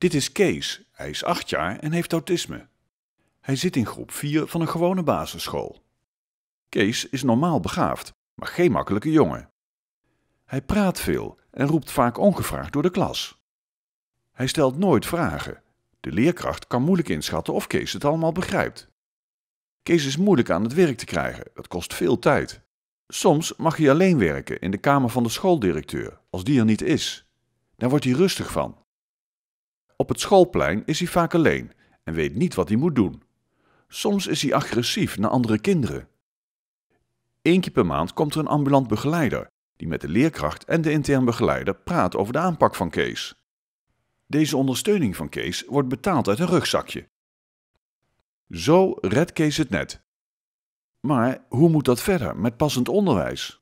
Dit is Kees. Hij is acht jaar en heeft autisme. Hij zit in groep 4 van een gewone basisschool. Kees is normaal begaafd, maar geen makkelijke jongen. Hij praat veel en roept vaak ongevraagd door de klas. Hij stelt nooit vragen. De leerkracht kan moeilijk inschatten of Kees het allemaal begrijpt. Kees is moeilijk aan het werk te krijgen, dat kost veel tijd. Soms mag hij alleen werken in de kamer van de schooldirecteur, als die er niet is. Daar wordt hij rustig van. Op het schoolplein is hij vaak alleen en weet niet wat hij moet doen. Soms is hij agressief naar andere kinderen. Eén keer per maand komt er een ambulant begeleider die met de leerkracht en de intern begeleider praat over de aanpak van Kees. Deze ondersteuning van Kees wordt betaald uit een rugzakje. Zo redt Kees het net. Maar hoe moet dat verder met passend onderwijs?